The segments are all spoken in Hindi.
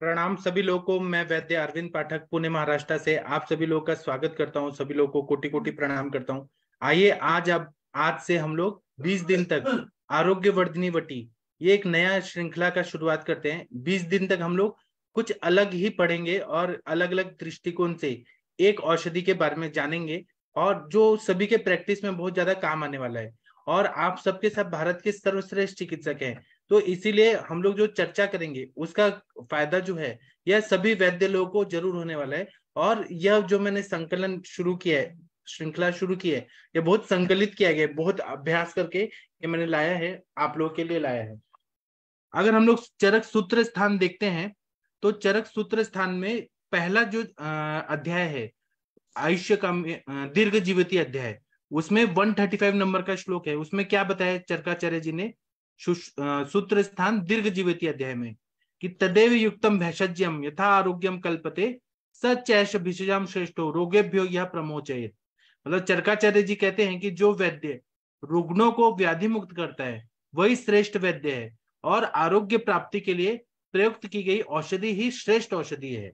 प्रणाम सभी लोगों को मैं वैद्य अरविंद पाठक पुणे महाराष्ट्र से आप सभी लोगों का स्वागत करता हूँ सभी लोगों को कोटि कोटि प्रणाम करता हूँ आइए आज अब आज से हम लोग 20 दिन तक आरोग्य वर्धनी वटी ये एक नया श्रृंखला का शुरुआत करते हैं 20 दिन तक हम लोग कुछ अलग ही पढ़ेंगे और अलग अलग दृष्टिकोण से एक औषधि के बारे में जानेंगे और जो सभी के प्रैक्टिस में बहुत ज्यादा काम आने वाला है और आप सबके सब भारत के सर्वश्रेष्ठ चिकित्सक हैं तो इसीलिए हम लोग जो चर्चा करेंगे उसका फायदा जो है यह सभी वैद्य लोगों को जरूर होने वाला है और यह जो मैंने संकलन शुरू किया है श्रृंखला शुरू की है यह बहुत संकलित किया गया बहुत अभ्यास करके ये मैंने लाया है आप लोगों के लिए लाया है अगर हम लोग चरक सूत्र स्थान देखते हैं तो चरक सूत्र स्थान में पहला जो अध्याय है आयुष्य का दीर्घ जीवती अध्याय उसमें 135 नंबर का श्लोक है उसमें क्या बताया चरकाचार्य जी ने सूत्र स्थान दीर्घ जीवित अध्याय में कि तदेव युक्तम भैषज्यम यथा आरोग्यम कल्पते सचैष भिषजाम श्रेष्ठो रोगेभ्यो यह प्रमोचयत मतलब चरकाचार्य जी कहते हैं कि जो वैद्य रुग्णों को व्याधि मुक्त करता है वही श्रेष्ठ वैद्य है और आरोग्य प्राप्ति के लिए प्रयुक्त की गई औषधि ही श्रेष्ठ औषधि है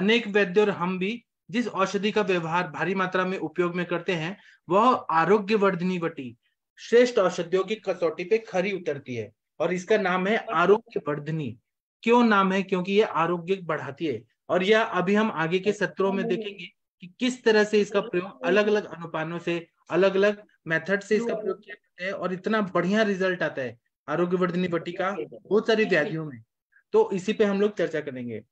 अनेक वैद्य और हम भी जिस औषधि का व्यवहार भारी मात्रा में उपयोग में करते हैं वह आरोग्य वर्धनी वटी श्रेष्ठ औषधियों की कसौटी पे खरी उतरती है और इसका नाम है आरोग्य वर्धनी क्यों नाम है क्योंकि यह आरोग्य बढ़ाती है और यह अभी हम आगे के सत्रों में देखेंगे कि किस तरह से इसका प्रयोग अलग अलग अनुपानों से अलग अलग मेथड से इसका प्रयोग किया जाता है और इतना बढ़िया रिजल्ट आता है आरोग्य वर्धनी का बहुत सारी व्याधियों में तो इसी पे हम लोग चर्चा करेंगे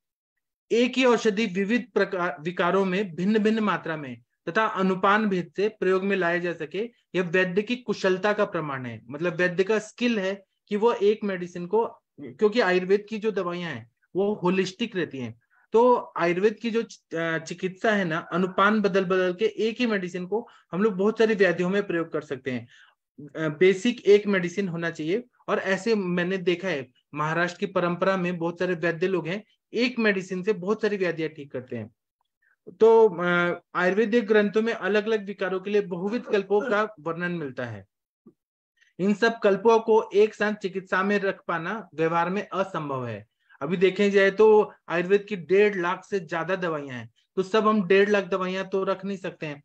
एक ही औषधि विविध प्रकार विकारों में भिन्न भिन्न मात्रा में तथा अनुपान भेद से प्रयोग में लाया जा सके यह वैद्य की कुशलता का प्रमाण है मतलब वैद्य का स्किल है कि वो एक मेडिसिन को क्योंकि आयुर्वेद की जो दवाइयां हैं वो होलिस्टिक रहती हैं तो आयुर्वेद की जो चिकित्सा है ना अनुपान बदल बदल के एक ही मेडिसिन को हम लोग बहुत सारी व्याधियों में प्रयोग कर सकते हैं बेसिक एक मेडिसिन होना चाहिए और ऐसे मैंने देखा है महाराष्ट्र की परंपरा में बहुत सारे वैद्य लोग हैं एक मेडिसिन से बहुत सारी व्याधियां ठीक करते हैं तो आयुर्वेदिक ग्रंथों में अलग अलग विकारों के लिए बहुविध कल्पों का वर्णन मिलता है इन सब कल्पों को एक साथ चिकित्सा में रख पाना व्यवहार में असंभव है अभी देखें जाए तो आयुर्वेद की डेढ़ लाख से ज्यादा दवाइयां हैं तो सब हम डेढ़ लाख दवाइयां तो रख नहीं सकते हैं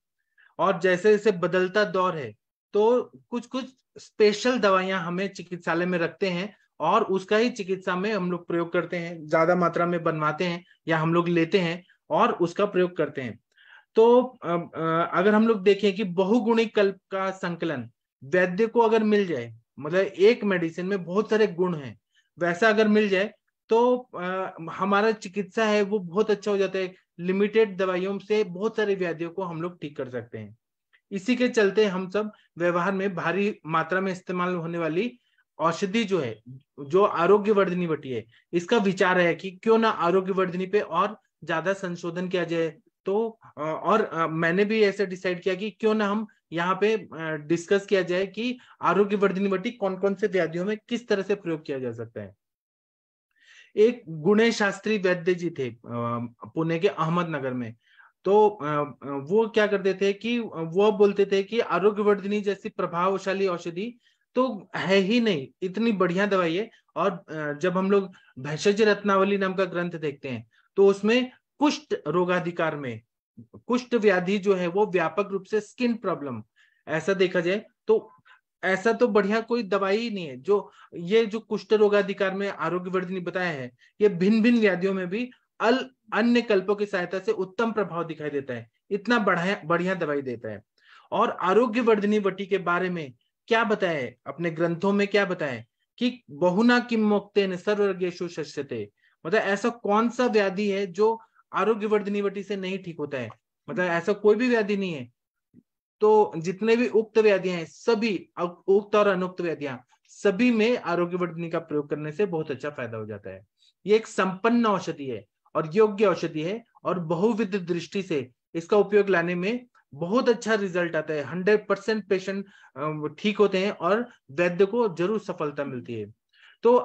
और जैसे जैसे बदलता दौर है तो कुछ कुछ स्पेशल दवाइयां हमें चिकित्सालय में रखते हैं और उसका ही चिकित्सा में हम लोग प्रयोग करते हैं ज्यादा मात्रा में बनवाते हैं या हम लोग लेते हैं और उसका प्रयोग करते हैं तो अगर हम लोग देखें कि बहुगुणी कल्प का संकलन वैद्य को अगर मिल जाए मतलब एक मेडिसिन में बहुत सारे गुण हैं वैसा अगर मिल जाए तो हमारा चिकित्सा है वो बहुत अच्छा हो जाता है लिमिटेड दवाइयों से बहुत सारे व्याधियों को हम लोग ठीक कर सकते हैं इसी के चलते हम सब व्यवहार में भारी मात्रा में इस्तेमाल होने वाली औषधि जो है जो आरोग्य वर्धनी बटी है इसका विचार है कि क्यों ना आरोग्य वर्धनी पे और ज्यादा संशोधन किया जाए तो और मैंने भी ऐसे डिसाइड किया कि क्यों ना हम यहाँ पे डिस्कस किया जाए कि आरोग्य वर्धन वटी कौन कौन से व्याधियों में किस तरह से प्रयोग किया जा सकता है एक गुणे शास्त्री वैद्य जी थे पुणे के अहमदनगर में तो वो क्या करते थे कि वो बोलते थे कि आरोग्य वर्धनी जैसी प्रभावशाली औषधि तो है ही नहीं इतनी बढ़िया दवाई है और जब हम लोग भैषज रत्नावली नाम का ग्रंथ देखते हैं तो उसमें कुष्ठ रोगाधिकार में कुष्ठ व्याधि जो है वो व्यापक रूप से स्किन प्रॉब्लम ऐसा देखा जाए तो ऐसा तो बढ़िया कोई दवाई ही नहीं है जो ये जो कुष्ठ रोगाधिकार में आरोग्य वर्धनी बताया है ये भिन्न भिन्न व्याधियों में भी अल अन्य कल्पों की सहायता से उत्तम प्रभाव दिखाई देता है इतना बढ़िया बढ़िया दवाई देता है और आरोग्य वर्धनी वटी के बारे में क्या बताए अपने ग्रंथों में क्या बताए कि बहुना किम मोक्ते सर्वर्गेशु मतलब ऐसा कौन सा व्याधि है जो आरोग्य वर्धनीवटी से नहीं ठीक होता है मतलब ऐसा कोई भी व्याधि नहीं है तो जितने भी उक्त व्याधियां हैं सभी उक्त और अनुक्त व्याधियां सभी में आरोग्य वर्धनी का प्रयोग करने से बहुत अच्छा फायदा हो जाता है ये एक संपन्न औषधि है और योग्य औषधि है और बहुविध दृष्टि से इसका उपयोग लाने में बहुत अच्छा रिजल्ट आता है हंड्रेड परसेंट पेशेंट ठीक होते हैं और वैद्य को जरूर सफलता मिलती है तो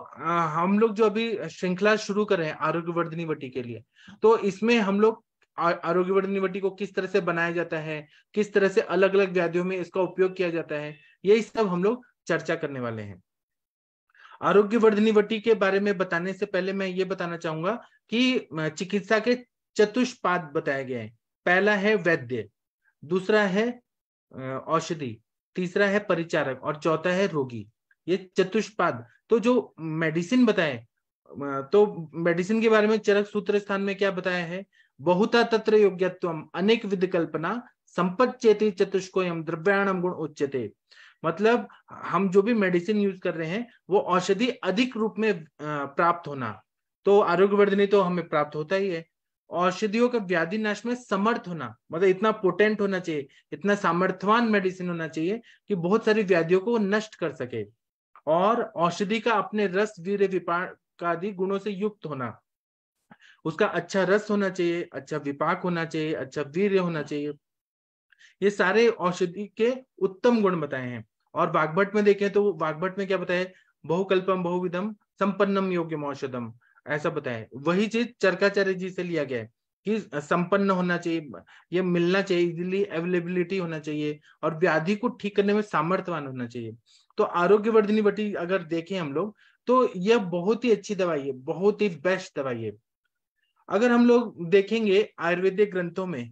हम लोग जो अभी श्रृंखला शुरू कर रहे हैं आरोग्यवर्धनी वटी के लिए तो इसमें हम लोग आरोग्यवर्धनी वटी को किस तरह से बनाया जाता है किस तरह से अलग अलग व्याधियों में इसका उपयोग किया जाता है यही सब हम लोग चर्चा करने वाले हैं आरोग्यवर्धनी वटी के बारे में बताने से पहले मैं ये बताना चाहूंगा कि चिकित्सा के चतुष्पाद बताए गए हैं पहला है वैद्य दूसरा है औषधि तीसरा है परिचारक और चौथा है रोगी ये चतुष्पाद तो जो मेडिसिन बताए तो मेडिसिन के बारे में चरक सूत्र स्थान में क्या बताया है बहुता तत्र योग्यत्व अनेक विध कल्पना संपत चेती चतुष्कोयम द्रव्याणम गुण उच्चते मतलब हम जो भी मेडिसिन यूज कर रहे हैं वो औषधि अधिक रूप में प्राप्त होना तो आरोग्य वर्धनी तो हमें प्राप्त होता ही है औषधियों का व्याधि नाश में समर्थ होना मतलब इतना पोटेंट होना चाहिए इतना सामर्थ्यवान मेडिसिन होना चाहिए कि बहुत सारी व्याधियों को नष्ट कर सके और औषधि का अपने रस वीर विपाकादि गुणों से युक्त होना उसका अच्छा रस होना चाहिए अच्छा विपाक होना चाहिए अच्छा वीर होना चाहिए ये सारे औषधि के उत्तम गुण बताए हैं और वाग्भट में देखें तो वाग्भट में क्या बताए बहुकल्पम बहुविधम संपन्नम योग्यम औषधम ऐसा बताया वही चीज चरकाचार्य जी से लिया गया है कि संपन्न होना चाहिए ये मिलना चाहिए इजिली अवेलेबिलिटी होना चाहिए और व्याधि को ठीक करने में सामर्थ्यवान होना चाहिए तो वर्धनी बटी अगर देखें हम लोग तो यह बहुत ही अच्छी दवाई है बहुत ही बेस्ट दवाई है अगर हम लोग देखेंगे आयुर्वेदिक ग्रंथों में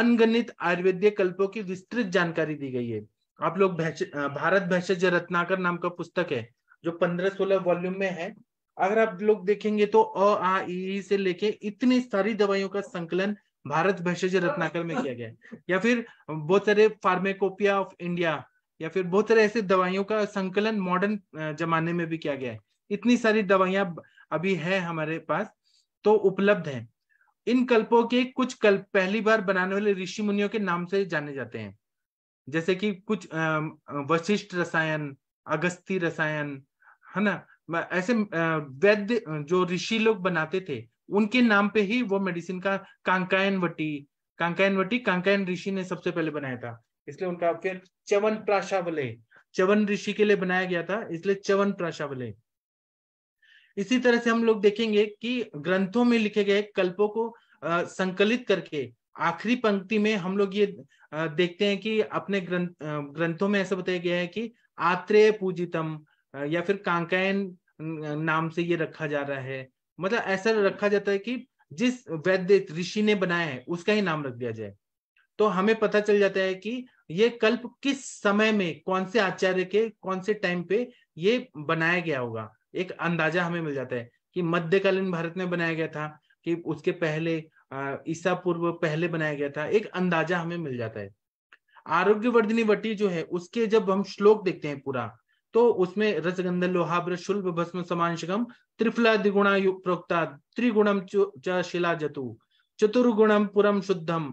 अनगणित आयुर्वेदिक कल्पों की विस्तृत जानकारी दी गई है आप लोग भैश, भारत भैषज रत्नाकर नाम का पुस्तक है जो पंद्रह सोलह वॉल्यूम में है अगर आप लोग देखेंगे तो अ आ ई से लेके इतनी सारी दवाइयों का संकलन भारत भैषज रत्नाकर में किया गया है या फिर बहुत सारे फार्मेकोपिया ऑफ इंडिया या फिर बहुत सारे ऐसे दवाइयों का संकलन मॉडर्न जमाने में भी किया गया है इतनी सारी दवाइयां अभी है हमारे पास तो उपलब्ध है इन कल्पों के कुछ कल्प पहली बार बनाने वाले ऋषि मुनियों के नाम से जाने जाते हैं जैसे कि कुछ वशिष्ठ रसायन अगस्ती रसायन है ना ऐसे वैद्य जो ऋषि लोग बनाते थे उनके नाम पे ही वो मेडिसिन का कांकायन वटी कांकायन वटी कांकायन ऋषि ने सबसे पहले बनाया था इसलिए उनका फिर चवन प्राशावले चवन ऋषि के लिए बनाया गया था इसलिए चवन प्राशावले इसी तरह से हम लोग देखेंगे कि ग्रंथों में लिखे गए कल्पों को आ, संकलित करके आखिरी पंक्ति में हम लोग ये आ, देखते हैं कि अपने ग्रंथ ग्रंथों में ऐसा बताया गया है कि आत्रेय पूजितम या फिर कांकायन नाम से ये रखा जा रहा है मतलब ऐसा रखा जाता है कि जिस वैद्य ऋषि ने बनाया है उसका ही नाम रख दिया जाए तो हमें पता चल जाता है कि ये कल्प किस समय में कौन से आचार्य के कौन से टाइम पे ये बनाया गया होगा एक अंदाजा हमें मिल जाता है कि मध्यकालीन भारत में बनाया गया था कि उसके पहले ईसा पूर्व पहले बनाया गया था एक अंदाजा हमें मिल जाता है आरोग्य वर्धनी वटी जो है उसके जब हम श्लोक देखते हैं पूरा तो उसमें रसगंध लोहाब्र शुल्भ भस्म समांशगम त्रिफला द्विगुणा प्रोक्ता त्रिगुणम शिला जतु चतुर्गुणम पुरम शुद्धम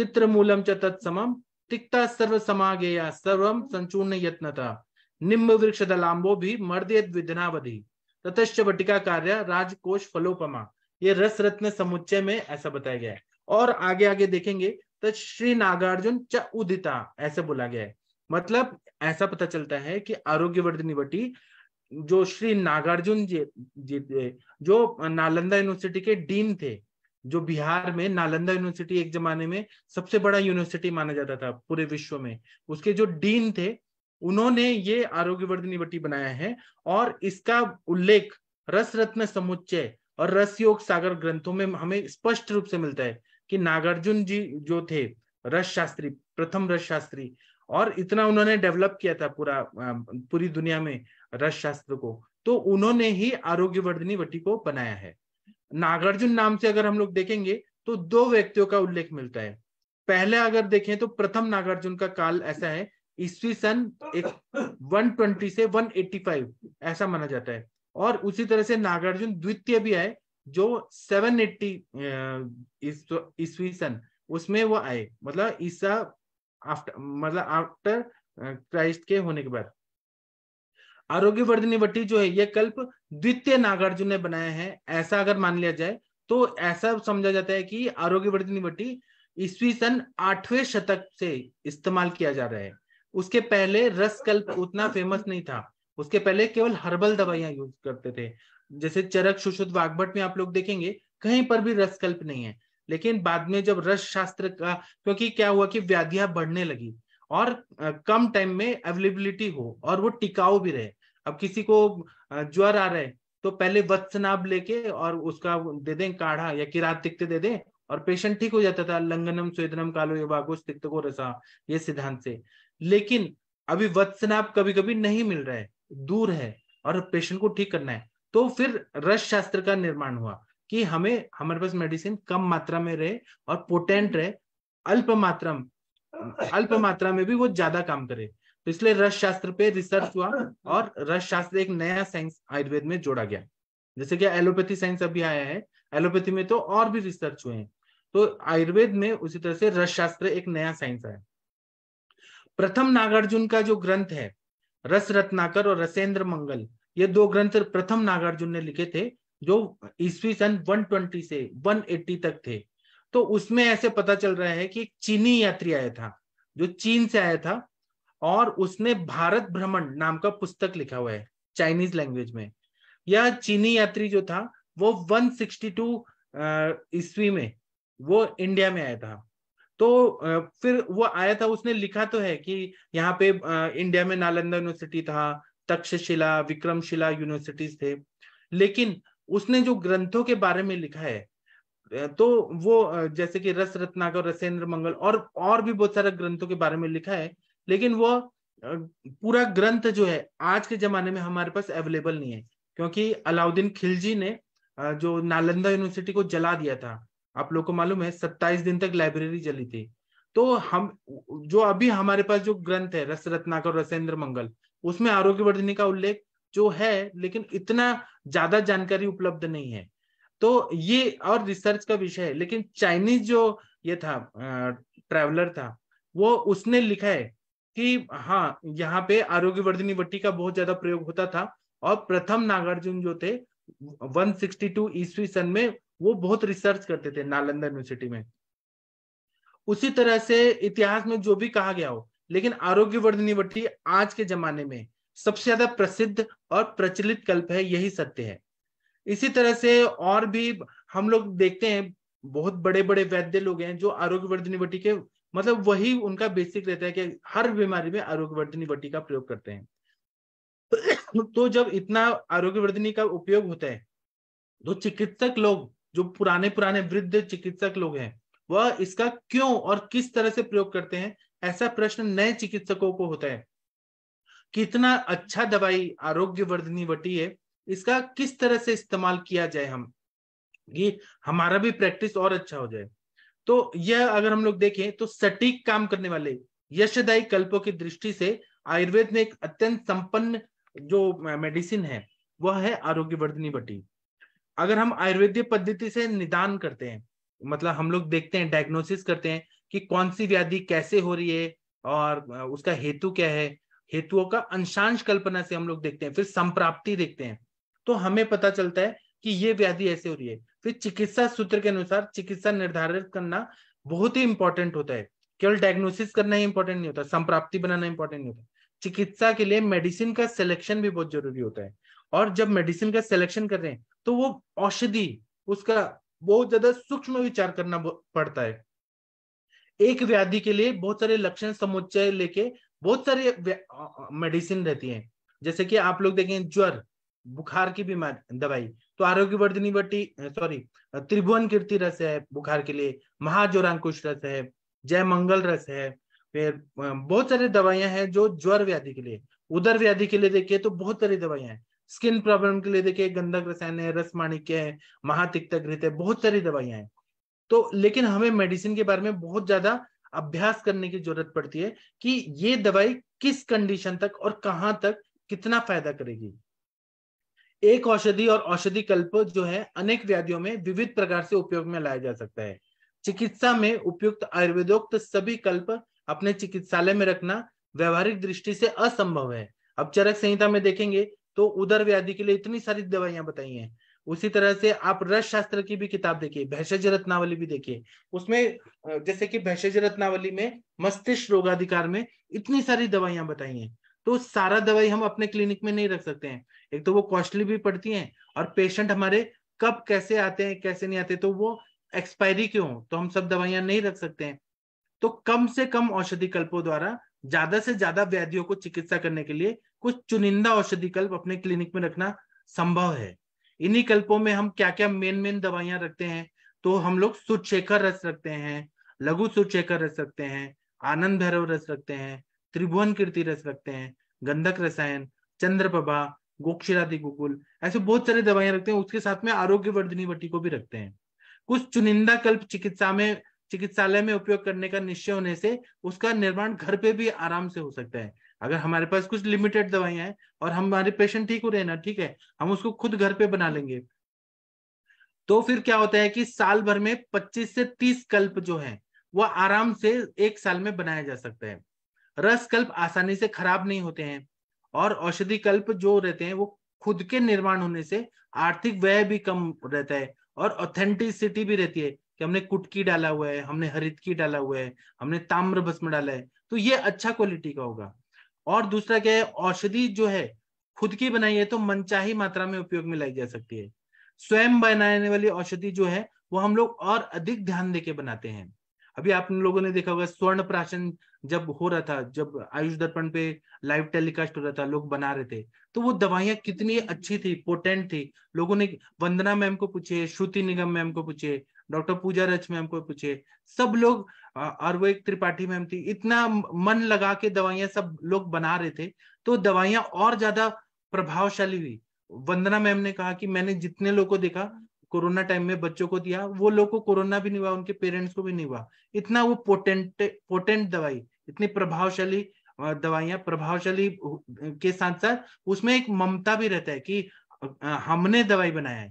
चित्रमूलम च तत्समम तिक्ता सर्व समागेया सर्व संचूर्ण यत्नता निम्ब वृक्ष दलाम्बो भी मर्देद विधनावधि ततश्च वटिका कार्य राजकोष फलोपमा ये रस रत्न समुच्चय में ऐसा बताया गया है और आगे आगे देखेंगे तो श्री नागार्जुन च उदिता ऐसे बोला गया है मतलब ऐसा पता चलता है कि आरोग्य वर्धनी वटी जो श्री नागार्जुन जी, जी जो नालंदा यूनिवर्सिटी के डीन थे जो बिहार में नालंदा यूनिवर्सिटी एक जमाने में सबसे बड़ा यूनिवर्सिटी माना जाता था पूरे विश्व में उसके जो डीन थे उन्होंने ये आरोग्यवर्धनी वटी बनाया है और इसका उल्लेख रस रत्न समुच्चय और रस योग सागर ग्रंथों में हमें स्पष्ट रूप से मिलता है कि नागार्जुन जी जो थे रस शास्त्री प्रथम रस शास्त्री और इतना उन्होंने डेवलप किया था पूरा पूरी दुनिया में रस शास्त्र को तो उन्होंने ही आरोग्यवर्धनी वटी को बनाया है नागार्जुन नाम से अगर हम लोग देखेंगे तो दो व्यक्तियों का उल्लेख मिलता है पहले अगर देखें तो प्रथम नागार्जुन का काल ऐसा है ईस्वी सन एक 120 से 185 ऐसा माना जाता है और उसी तरह से नागार्जुन द्वितीय भी आए जो 780 तो ईस्वी सन उसमें वो आए मतलब ईसा आफ्टर मतलब आफ्टर क्राइस्ट के होने के बाद आरोग्य वर्धनी वट्टी जो है ये कल्प द्वितीय नागार्जुन ने बनाया है ऐसा अगर मान लिया जाए तो ऐसा समझा जाता है कि आरोग्य वर्धनी वट्टी ईस्वी सन आठवें शतक से इस्तेमाल किया जा रहा है उसके पहले रस कल्प उतना फेमस नहीं था उसके पहले केवल हर्बल दवाइयां यूज करते थे जैसे चरक सुशुद्ध वागभट में आप लोग देखेंगे कहीं पर भी रसकल्प नहीं है लेकिन बाद में जब रस शास्त्र का क्योंकि क्या हुआ कि व्याधियां बढ़ने लगी और कम टाइम में अवेलेबिलिटी हो और वो टिकाऊ भी रहे अब किसी को ज्वर आ रहा है तो पहले वत्सनाब लेके और उसका दे दें काढ़ा या किरात तिक्त दे दें और पेशेंट ठीक हो जाता था लंगनम स्वेदनम कालो युवागोश तिक्त को रसा ये सिद्धांत से लेकिन अभी वत्सनाब कभी कभी नहीं मिल रहा है दूर है और पेशेंट को ठीक करना है तो फिर रस शास्त्र का निर्माण हुआ कि हमें हमारे पास मेडिसिन कम मात्रा में रहे और पोटेंट रहे अल्प मात्रा अल्प मात्रा में भी वो ज्यादा काम करे तो इसलिए रस शास्त्र पे रिसर्च हुआ और रस शास्त्र एक नया साइंस आयुर्वेद में जोड़ा गया जैसे कि एलोपैथी साइंस अभी आया है एलोपैथी में तो और भी रिसर्च हुए हैं तो आयुर्वेद में उसी तरह से रस शास्त्र एक नया साइंस आया प्रथम नागार्जुन का जो ग्रंथ है रस रत्नाकर और रसेंद्र मंगल ये दो ग्रंथ प्रथम नागार्जुन ने लिखे थे जो ईस्वी सन 120 से 180 तक थे तो उसमें ऐसे पता चल रहा है कि एक चीनी यात्री आया था जो चीन से आया था और उसने भारत भ्रमण नाम का पुस्तक लिखा हुआ है चाइनीज लैंग्वेज में यह चीनी यात्री जो था वो 162 ईस्वी में वो इंडिया में आया था तो फिर वो आया था उसने लिखा तो है कि यहाँ पे इंडिया में नालंदा यूनिवर्सिटी था तक्षशिला विक्रमशिला यूनिवर्सिटीज थे लेकिन उसने जो ग्रंथों के बारे में लिखा है तो वो जैसे कि रस रत्नाकर रसेंद्र मंगल और और भी बहुत सारे ग्रंथों के बारे में लिखा है लेकिन वो पूरा ग्रंथ जो है आज के जमाने में हमारे पास अवेलेबल नहीं है क्योंकि अलाउद्दीन खिलजी ने जो नालंदा यूनिवर्सिटी को जला दिया था आप लोग को मालूम है सत्ताईस दिन तक लाइब्रेरी जली थी तो हम जो अभी हमारे पास जो ग्रंथ है रस रत्नाकर रसेंद्र मंगल उसमें आरोग्यवर्धनी का उल्लेख जो है लेकिन इतना ज्यादा जानकारी उपलब्ध नहीं है तो ये और रिसर्च का विषय है लेकिन चाइनीज जो ये था ट्रैवलर था वो उसने लिखा है कि हाँ यहाँ पे आरोग्य वर्धनी वट्टी का बहुत ज्यादा प्रयोग होता था और प्रथम नागार्जुन जो थे 162 ईस्वी सन में वो बहुत रिसर्च करते थे नालंदा यूनिवर्सिटी में उसी तरह से इतिहास में जो भी कहा गया हो लेकिन आरोग्य वर्धनी वट्टी आज के जमाने में सबसे ज्यादा प्रसिद्ध और प्रचलित कल्प है यही सत्य है इसी तरह से और भी हम लोग देखते हैं बहुत बड़े बड़े वैद्य लोग हैं जो आरोग्य वर्धनी वट्टी के मतलब वही उनका बेसिक रहता है कि हर बीमारी में आरोग्यवर्धनी वटी का प्रयोग करते हैं तो जब इतना आरोग्यवर्धनी का उपयोग होता है तो चिकित्सक लोग जो पुराने पुराने वृद्ध चिकित्सक लोग हैं वह इसका क्यों और किस तरह से प्रयोग करते हैं ऐसा प्रश्न नए चिकित्सकों को होता है कितना अच्छा दवाई आरोग्यवर्धनी वटी है इसका किस तरह से इस्तेमाल किया जाए हम कि हमारा भी प्रैक्टिस और अच्छा हो जाए तो यह अगर हम लोग देखें तो सटीक काम करने वाले यशदायी कल्पों की दृष्टि से आयुर्वेद में एक अत्यंत संपन्न जो मेडिसिन है वह है आरोग्यवर्धनी बटी अगर हम आयुर्वेदीय पद्धति से निदान करते हैं मतलब हम लोग देखते हैं डायग्नोसिस करते हैं कि कौन सी व्याधि कैसे हो रही है और उसका हेतु क्या है हेतुओं का अंशांश कल्पना से हम लोग देखते हैं फिर संप्राप्ति देखते हैं तो हमें पता चलता है कि ये व्याधि ऐसे हो रही है फिर चिकित्सा सूत्र के अनुसार चिकित्सा निर्धारित करना बहुत ही इंपॉर्टेंट होता है केवल डायग्नोसिस करना ही इंपॉर्टेंट नहीं होता संप्राप्ति बनाना इंपॉर्टेंट नहीं होता चिकित्सा के लिए मेडिसिन का सिलेक्शन भी बहुत जरूरी होता है और जब मेडिसिन का सिलेक्शन कर रहे हैं तो वो औषधि उसका बहुत ज्यादा सूक्ष्म विचार करना पड़ता है एक व्याधि के लिए बहुत सारे लक्षण समुच्चय लेके बहुत सारे मेडिसिन रहती है जैसे कि आप लोग देखें ज्वर बुखार की बीमारी दवाई तो आरोग्य वर्धनी बट्टी सॉरी त्रिभुवन कीर्ति रस है बुखार के लिए महाजोरांकुश रस है जय मंगल रस है फिर बहुत सारी दवाइयां हैं जो ज्वर व्याधि के लिए उदर व्याधि के लिए देखिए तो बहुत सारी दवाइयां हैं स्किन प्रॉब्लम के लिए देखिए गंधक रसायन है रस माणिक्य है महातिक्त घृत है बहुत सारी दवाइयां हैं तो लेकिन हमें मेडिसिन के बारे में बहुत ज्यादा अभ्यास करने की जरूरत पड़ती है कि ये दवाई किस कंडीशन तक और कहाँ तक कितना फायदा करेगी एक औषधि और औषधि कल्प जो है अनेक व्याधियों में विविध प्रकार से उपयोग में लाया जा सकता है चिकित्सा में उपयुक्त आयुर्वेदोक्त सभी कल्प अपने चिकित्सालय में रखना व्यवहारिक दृष्टि से असंभव है अब चरक संहिता में देखेंगे तो उदर व्याधि के लिए इतनी सारी दवाइयां बताई हैं उसी तरह से आप रस शास्त्र की भी किताब देखिए भैषज रत्नावली भी देखिए उसमें जैसे कि भैषज रत्नावली में मस्तिष्क रोगाधिकार में इतनी सारी दवाइयां बताई हैं तो सारा दवाई हम अपने क्लिनिक में नहीं रख सकते हैं एक तो वो कॉस्टली भी पड़ती है और पेशेंट हमारे कब कैसे आते हैं कैसे नहीं आते तो वो एक्सपायरी क्यों तो हम सब दवाइयां नहीं रख सकते हैं तो कम से कम औषधि कल्पों द्वारा ज्यादा से ज्यादा व्याधियों को चिकित्सा करने के लिए कुछ चुनिंदा औषधि कल्प अपने क्लिनिक में रखना संभव है इन्हीं कल्पों में हम क्या क्या मेन मेन दवाइयां रखते हैं तो हम लोग सुरशेखर रस रखते हैं लघु सुरशेखर रस रखते हैं आनंद भैरव रस रखते हैं त्रिभुवन कीर्ति रस रखते हैं गंधक रसायन चंद्रप्रभा गोक्षरादि गोकुल ऐसे बहुत सारी दवाइयां रखते हैं उसके साथ में आरोग्य वर्धनी वटी को भी रखते हैं कुछ चुनिंदा कल्प चिकित्सा में चिकित्सालय में उपयोग करने का निश्चय होने से उसका निर्माण घर पे भी आराम से हो सकता है अगर हमारे पास कुछ लिमिटेड दवाइयां हैं और हमारे पेशेंट ठीक हो रहे हैं ना ठीक है हम उसको खुद घर पे बना लेंगे तो फिर क्या होता है कि साल भर में 25 से 30 कल्प जो है वह आराम से एक साल में बनाया जा सकता है रस कल्प आसानी से खराब नहीं होते हैं और औषधि कल्प जो रहते हैं वो खुद के निर्माण होने से आर्थिक व्यय भी कम रहता है और ऑथेंटिसिटी भी रहती है कि हमने कुटकी डाला हुआ है हमने हरित की डाला हुआ है हमने ताम्र भस्म डाला है तो ये अच्छा क्वालिटी का होगा और दूसरा क्या है औषधि जो है खुद की बनाई है तो मनचाही मात्रा में उपयोग में लाई जा सकती है स्वयं बनाने वाली औषधि जो है वो हम लोग और अधिक ध्यान देके बनाते हैं अभी आप लोगों ने देखा होगा स्वर्ण प्राशन जब हो रहा था जब आयुष दर्पण पे लाइव टेलीकास्ट हो रहा था लोग बना रहे थे तो वो दवाइयां कितनी अच्छी थी पोटेंट थी लोगों ने वंदना मैम को पूछे श्रुति निगम मैम को पूछे डॉक्टर पूजा रच मैम को पूछे सब लोग और वो एक त्रिपाठी मैम थी इतना मन लगा के दवाइयां सब लोग बना रहे थे तो दवाइयां और ज्यादा प्रभावशाली हुई वंदना मैम ने कहा कि मैंने जितने लोगों को देखा कोरोना टाइम में बच्चों को दिया वो लोग को कोरोना भी नहीं हुआ उनके पेरेंट्स को भी नहीं हुआ इतना वो पोटेंट पोटेंट दवाई इतनी प्रभावशाली दवाइयां प्रभावशाली के साथ साथ उसमें एक ममता भी रहता है कि हमने दवाई बनाया है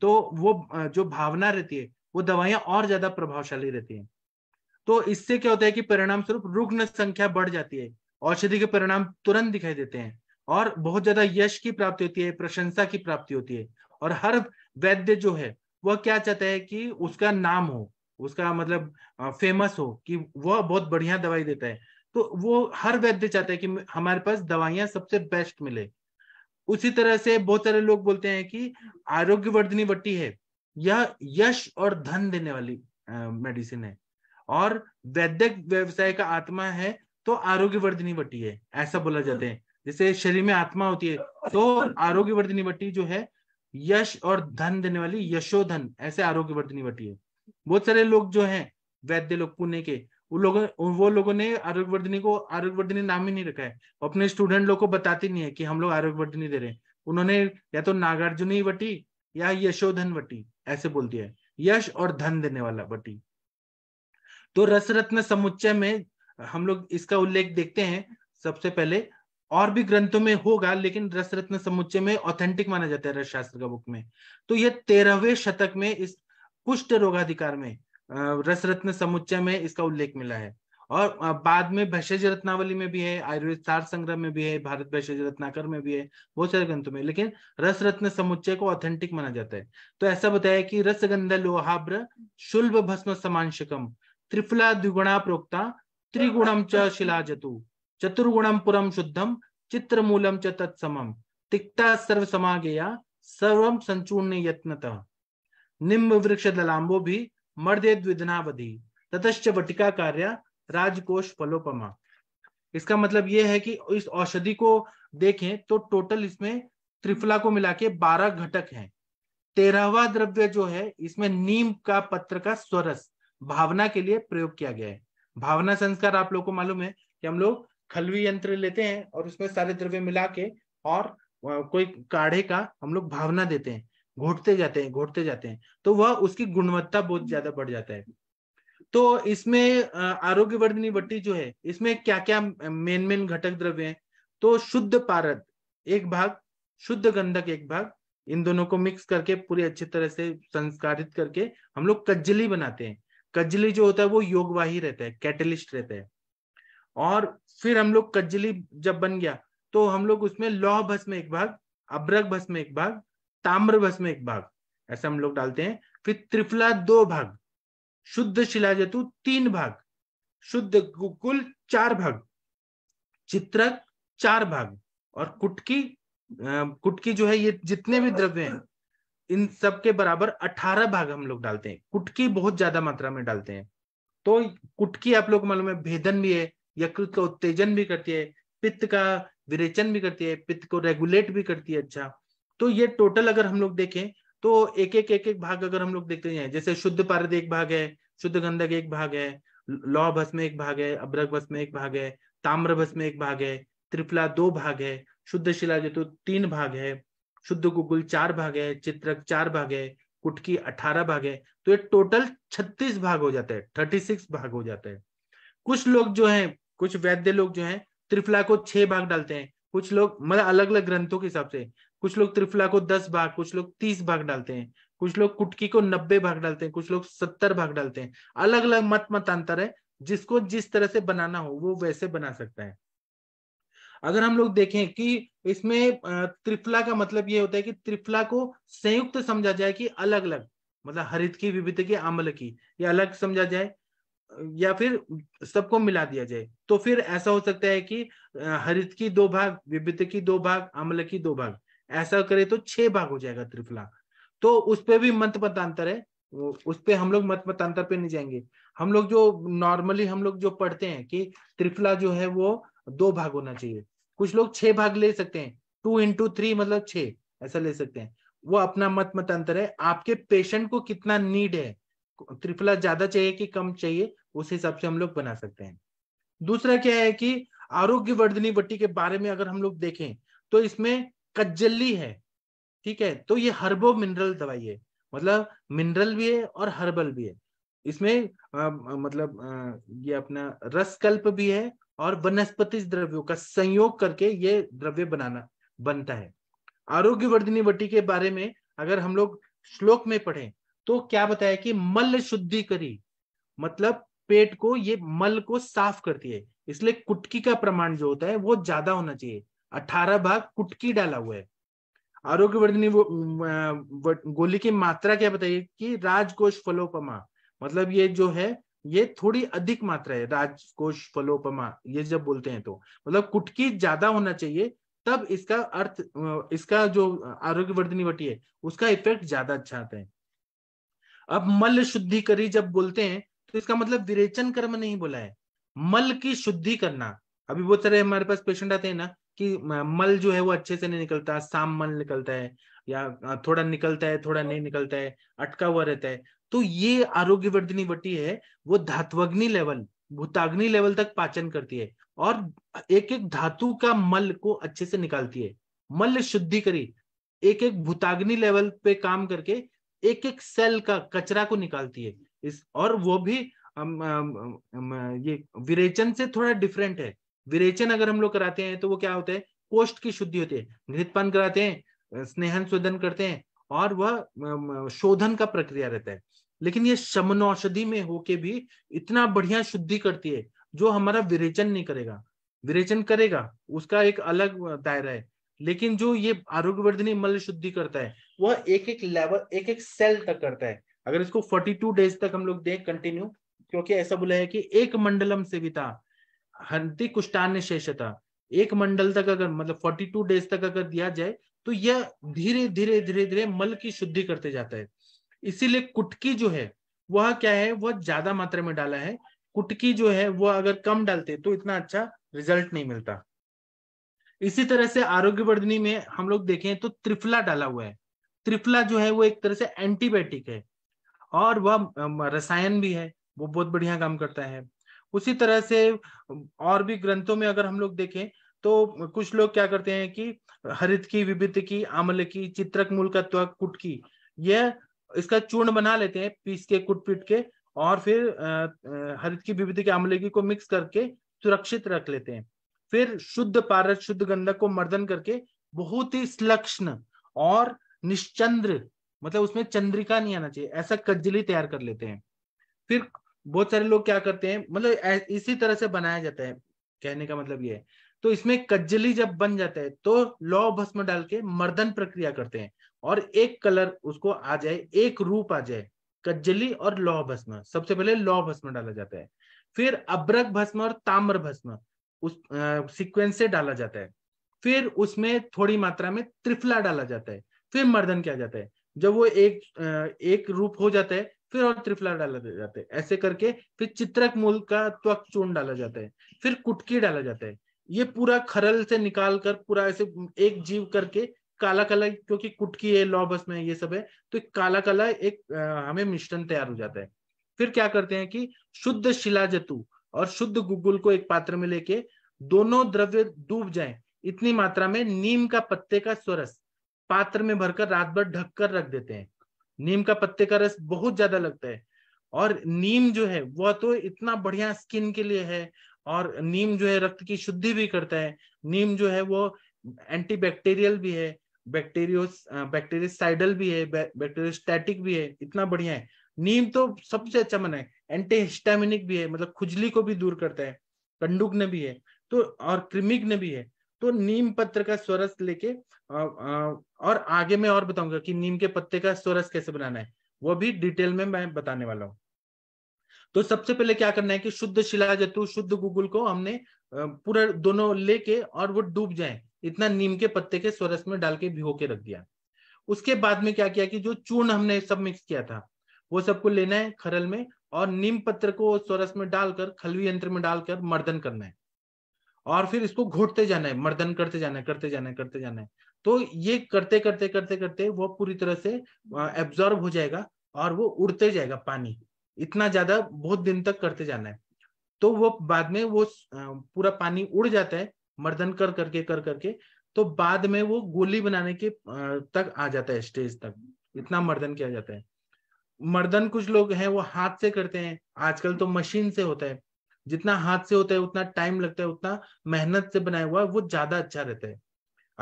तो वो जो भावना रहती है वो दवाइयां और ज्यादा प्रभावशाली रहती है तो इससे क्या होता है कि परिणाम स्वरूप रुग्ण संख्या बढ़ जाती है औषधि के परिणाम तुरंत दिखाई देते हैं और बहुत ज्यादा यश की प्राप्ति होती है प्रशंसा की प्राप्ति होती है और हर वैद्य जो है वह क्या चाहता है कि उसका नाम हो उसका मतलब फेमस हो कि वह बहुत बढ़िया दवाई देता है तो वो हर वैद्य चाहता है कि हमारे पास दवाइयां सबसे बेस्ट मिले उसी तरह से बहुत सारे लोग बोलते हैं कि आरोग्यवर्धनी वट्टी है यह यश और धन देने वाली मेडिसिन है और वैद्यक व्यवसाय का आत्मा है तो आरोग्यवर्धनी वट्टी है ऐसा बोला जाता है जैसे शरीर में आत्मा होती है तो आरोग्यवर्धनी वट्टी जो है यश और धन देने वाली यशोधन ऐसे आरोग्य वर्धनी वटी है बहुत सारे लोग जो हैं वैद्य लोग पुणे के उन लोगों वो लोगों ने वर्धनी को वर्धनी नाम ही नहीं रखा है अपने स्टूडेंट लोग को बताते नहीं है कि हम लोग आरोग्यवर्धनी दे रहे हैं उन्होंने या तो नागार्जुनी वटी या यशोधन वटी ऐसे बोल दिया है यश और धन देने वाला वटी तो रसरत्न समुच्चय में हम लोग इसका उल्लेख देखते हैं सबसे पहले और भी ग्रंथों में होगा लेकिन रस रत्न समुच्चय में ऑथेंटिक माना जाता है रस शास्त्र का बुक में तो यह तेरहवें शतक में इस कुष्ठ रोगाधिकार में रस रत्न समुच्चय में इसका उल्लेख मिला है और बाद में भैषज रत्नावली में भी है आयुर्वेद सार संग्रह में भी है भारत भैषज रत्नाकर में भी है बहुत सारे ग्रंथों में लेकिन रस रत्न समुच्चय को ऑथेंटिक माना जाता है तो ऐसा बताया कि रसगंध लोहाब्र शुल्भ भस्म समांशकम त्रिफुला त्रिफला द्विगुणा प्रोक्ता त्रिगुणम च जतु चतुर्गुणम पुरम शुद्धम चित्रमूलम च तत्समम तिक्ता सर्व समागया सर्व संचूर्ण यत्नतः निम्ब वृक्ष दलांबो भी मर्दे द्विधनावधि ततश्च वटिका कार्य राजकोष फलोपमा इसका मतलब यह है कि इस औषधि को देखें तो टोटल इसमें त्रिफला को मिला के बारह घटक हैं तेरहवा द्रव्य जो है इसमें नीम का पत्र का स्वरस भावना के लिए प्रयोग किया गया है भावना संस्कार आप लोग को मालूम है कि हम लोग खलवी यंत्र लेते हैं और उसमें सारे द्रव्य मिला के और कोई काढ़े का हम लोग भावना देते हैं घोटते जाते हैं घोटते जाते हैं तो वह उसकी गुणवत्ता बहुत ज्यादा बढ़ जाता है तो इसमें आरोग्यवर्धनी बट्टी जो है इसमें क्या क्या मेन मेन घटक द्रव्य हैं तो शुद्ध पारद एक भाग शुद्ध गंधक एक भाग इन दोनों को मिक्स करके पूरी अच्छी तरह से संस्कारित करके हम लोग कज्जली बनाते हैं कज्जली जो होता है वो योगवाही रहता है कैटलिस्ट रहता है और फिर हम लोग कज्जली जब बन गया तो हम लोग उसमें लौह में एक भाग अब्रक में एक भाग ताम्र में एक भाग ऐसा हम लोग डालते हैं फिर त्रिफला दो भाग शुद्ध शिलाजतु तीन भाग शुद्ध कुल चार भाग चित्रक चार भाग और कुटकी कुटकी जो है ये जितने भी द्रव्य हैं इन सब के बराबर अठारह भाग हम लोग डालते हैं कुटकी बहुत ज्यादा मात्रा में डालते हैं तो कुटकी आप लोग मालूम है भेदन भी है यकृत का उत्तेजन भी करती है पित्त का विरेचन भी करती है पित्त को रेगुलेट भी करती है अच्छा तो ये टोटल अगर हम लोग देखें तो एक एक एक एक भाग अगर हम लोग देखते हैं जैसे शुद्ध पारद एक भाग है शुद्ध गंधक एक भाग है लौ भस में एक भाग है अब्रक भस में एक भाग है ताम्र भस में एक भाग है त्रिफला दो भाग है शुद्ध शिला जतु तीन भाग है शुद्ध गुगुल चार भाग है चित्रक चार भाग है कुटकी अठारह भाग है तो ये टोटल छत्तीस भाग हो जाता है थर्टी सिक्स भाग हो जाता है कुछ लोग जो है कुछ वैद्य लोग जो है त्रिफला को छह भाग डालते हैं कुछ लोग मतलब अलग अलग ग्रंथों के हिसाब से कुछ लोग त्रिफला को दस भाग कुछ लोग तीस भाग डालते हैं कुछ लोग कुटकी को नब्बे भाग डालते हैं कुछ लोग सत्तर भाग डालते हैं अलग अलग मत मतांतर है जिसको जिस तरह से बनाना हो वो वैसे बना सकता है अगर हम लोग देखें कि इसमें त्रिफला का मतलब ये होता है कि त्रिफला को संयुक्त समझा जाए कि अलग अलग मतलब हरित की विविध की आम्ल की ये अलग समझा जाए या फिर सबको मिला दिया जाए तो फिर ऐसा हो सकता है कि हरित की दो भाग विभित की दो भाग अम्ल की दो भाग ऐसा करे तो छह भाग हो जाएगा त्रिफला तो उस पर भी मत मतांतर है उस पर हम लोग मत मतांतर पे नहीं जाएंगे हम लोग जो नॉर्मली हम लोग जो पढ़ते हैं कि त्रिफला जो है वो दो भाग होना चाहिए कुछ लोग छह भाग ले सकते हैं टू इंटू थ्री मतलब छ ऐसा ले सकते हैं वो अपना मत मतांतर है आपके पेशेंट को कितना नीड है त्रिफला ज्यादा चाहिए कि कम चाहिए उस हिसाब से हम लोग बना सकते हैं दूसरा क्या है कि आरोग्य वर्धनी बट्टी के बारे में अगर हम लोग देखें तो इसमें कज्जली है ठीक है तो ये हर्बो मिनरल दवाई है मतलब मिनरल भी है और हर्बल भी है इसमें आ, मतलब आ, ये अपना रसकल्प भी है और वनस्पति द्रव्यों का संयोग करके ये द्रव्य बनाना बनता है आरोग्य वर्धनी बट्टी के बारे में अगर हम लोग श्लोक में पढ़े तो क्या बताया कि मल शुद्धि करी मतलब पेट को ये मल को साफ करती है इसलिए कुटकी का प्रमाण जो होता है वो ज्यादा होना चाहिए अठारह भाग कुटकी डाला हुआ है आरोग्यवर्धनी वो गोली की मात्रा क्या बताइए कि राजकोष फलोपमा मतलब ये जो है ये थोड़ी अधिक मात्रा है राजकोष फलोपमा ये जब बोलते हैं तो मतलब कुटकी ज्यादा होना चाहिए तब इसका अर्थ इसका जो आरोग्य वर्धनी वटी है उसका इफेक्ट ज्यादा अच्छा आता है अब मल करी जब बोलते हैं तो इसका मतलब विरेचन कर्म नहीं बोला है मल की शुद्धि करना अभी बहुत सारे हमारे पास पेशेंट आते हैं ना कि मल जो है वो अच्छे से नहीं निकलता साम मल निकलता है या थोड़ा निकलता है थोड़ा नहीं निकलता है अटका हुआ रहता है तो ये आरोग्य वर्धनी वटी है वो धात्वग्नि लेवल भूताग्नि लेवल तक पाचन करती है और एक एक धातु का मल को अच्छे से निकालती है मल शुद्धि करी एक एक भूताग्नि लेवल पे काम करके एक एक सेल का कचरा को निकालती है इस और वो भी हम, ये विरेचन से थोड़ा डिफरेंट है विरेचन अगर हम लोग कराते हैं तो वो क्या होता है कोष्ठ की शुद्धि होती है घृतपान कराते हैं स्नेहन शोधन करते हैं और वह शोधन का प्रक्रिया रहता है लेकिन ये शमन औषधि में होके भी इतना बढ़िया शुद्धि करती है जो हमारा विरेचन नहीं करेगा विरेचन करेगा उसका एक अलग दायरा है लेकिन जो ये आरोग्यवर्धनी मल शुद्धि करता है वह एक एक लेवल एक एक सेल तक करता है अगर इसको 42 डेज तक हम लोग दें कंटिन्यू क्योंकि ऐसा बोला है कि एक मंडलम से भी था हंति कुष्टान्य शेषता एक मंडल तक अगर मतलब 42 डेज तक अगर दिया जाए तो यह धीरे धीरे धीरे धीरे मल की शुद्धि करते जाता है इसीलिए कुटकी जो है वह क्या है वह ज्यादा मात्रा में डाला है कुटकी जो है वह अगर कम डालते तो इतना अच्छा रिजल्ट नहीं मिलता इसी तरह से आरोग्यवर्धनी में हम लोग देखें तो त्रिफला डाला हुआ है त्रिफला जो है वो एक तरह से एंटीबायोटिक है और वह रसायन भी है वो बहुत बढ़िया काम करता है उसी तरह से और भी ग्रंथों में अगर हम लोग देखें तो कुछ लोग क्या करते हैं कि हरित की विभित की आमल की चित्रक मूल त्वक कुट की यह इसका चूर्ण बना लेते हैं पीस के कुट पीट के और फिर हरित की विभित की की को मिक्स करके सुरक्षित रख लेते हैं फिर शुद्ध पारस शुद्ध गंधक को मर्दन करके बहुत ही स्लक्षण और निश्चंद्र मतलब उसमें चंद्रिका नहीं आना चाहिए ऐसा कज्जली तैयार कर लेते हैं फिर बहुत सारे लोग क्या करते हैं मतलब इसी तरह से बनाया जाता है कहने का मतलब ये है तो इसमें कज्जली जब बन जाता है तो लौ भस्म डाल के मर्दन प्रक्रिया करते हैं और एक कलर उसको आ जाए एक रूप आ जाए कज्जली और लौ भस्म सबसे पहले लौ भस्म डाला जाता है फिर अब्रक भस्म और ताम्र भस्म उस सीक्वेंस से डाला जाता है फिर उसमें थोड़ी मात्रा में त्रिफला डाला जाता है फिर मर्दन किया जाता है जब वो एक एक रूप हो जाता है फिर और त्रिफला डाला जाता है ऐसे करके फिर चित्रक मूल का त्वक चूर्ण डाला जाता है फिर कुटकी डाला जाता है ये पूरा खरल से निकाल कर पूरा ऐसे एक जीव करके काला काला क्योंकि कुटकी है लौभस्म में ये सब है तो काला काला एक हमें मिश्रण तैयार हो जाता है फिर क्या करते हैं कि शुद्ध शिला जतु और शुद्ध गुगुल को एक पात्र में लेके दोनों द्रव्य डूब जाए इतनी मात्रा में नीम का पत्ते का स्वरस पात्र में भरकर रात भर ढक कर रख देते हैं नीम का पत्ते का रस बहुत ज्यादा लगता है और नीम जो है वह तो इतना बढ़िया स्किन के लिए है और नीम जो है रक्त की शुद्धि भी करता है नीम जो है वो एंटीबैक्टीरियल भी है बैक्टीरियो बैक्टीरियसाइडल भी है बैक्टीरियोस्टैटिक भी है इतना बढ़िया है नीम तो सबसे अच्छा मना है एंटी हिस्टामिनिक भी है मतलब खुजली को भी दूर करता है कंडुक ने भी है तो और क्रिमिक ने भी है तो नीम पत्र का स्वरस लेके और आगे मैं और बताऊंगा कि नीम के पत्ते का स्वरस कैसे बनाना है वो भी डिटेल में मैं बताने वाला हूँ तो सबसे पहले क्या करना है कि शुद्ध शिला जतु शुद्ध गुगुल को हमने पूरा दोनों लेके और वो डूब जाए इतना नीम के पत्ते के स्वरस में डाल के भिगो के रख दिया उसके बाद में क्या किया कि जो चूर्ण हमने सब मिक्स किया था वो सबको लेना है खरल में और नीम पत्र को स्वरस में डालकर खलवी यंत्र में डालकर मर्दन करना है और फिर इसको घोटते जाना है मर्दन करते जाना है करते जाना है करते जाना है तो ये करते करते करते करते वो पूरी तरह से एब्जॉर्ब हो जाएगा और वो उड़ते जाएगा पानी इतना ज्यादा बहुत दिन तक करते जाना है तो वो बाद में वो पूरा पानी उड़ जाता है मर्दन कर करके कर करके तो बाद में वो गोली बनाने के तक आ जाता है स्टेज तक इतना मर्दन किया जाता है मर्दन कुछ लोग हैं वो हाथ से करते हैं आजकल तो मशीन से होता है जितना हाथ से होता है उतना टाइम लगता है उतना मेहनत से बनाया हुआ वो ज्यादा अच्छा रहता है